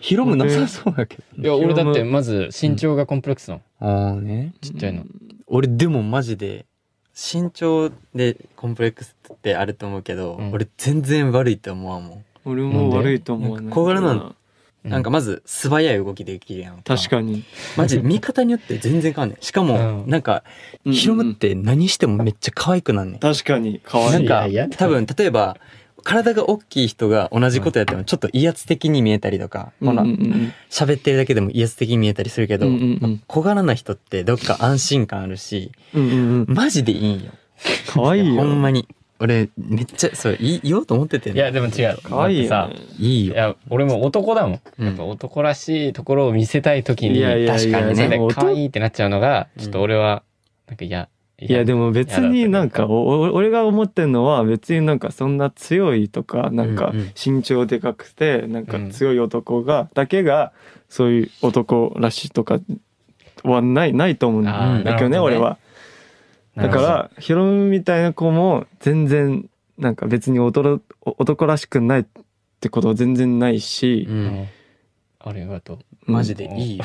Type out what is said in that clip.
ヒロなさそうだけど、いや俺だってまず身長がコンプレックスなの、ああねちっちゃいの俺でもマジで身長でコンプレックスってあると思うけど、うん俺全然悪いと思思わんも俺も悪いと思うね、ん小柄なのなんかまず素早い動きできるやん確かにマジ見方によって全然変わんねんしかもなんか、ヒロムって何してもめっちゃ可愛くなんねん確かに可愛いなんか多分例えば体が大きい人が同じことやってもちょっと威圧的に見えたりとか、この喋ってるだけでも威圧的に見えたりするけど、小柄な人ってどっか安心感あるし、マジでいいんよ。可愛いよ。ほんまに。俺めっちゃそう言おうと思ってて、ね、いやでも違うかわいいさいいよいや俺も男だもん、やっぱ男らしいところを見せたい時に確かにね可愛いってなっちゃうのがちょっと俺はなんかいやいやでも別になんか俺が思ってんのは別になんかそんな強いとかなんか身長でかくてなんか強い男がだけがそういう男らしいとかはないないと思うんだけどね俺は。だからヒロミみたいな子も全然なんか別に男らしくないってことは全然ないし。ありがとう。マジでいいよ。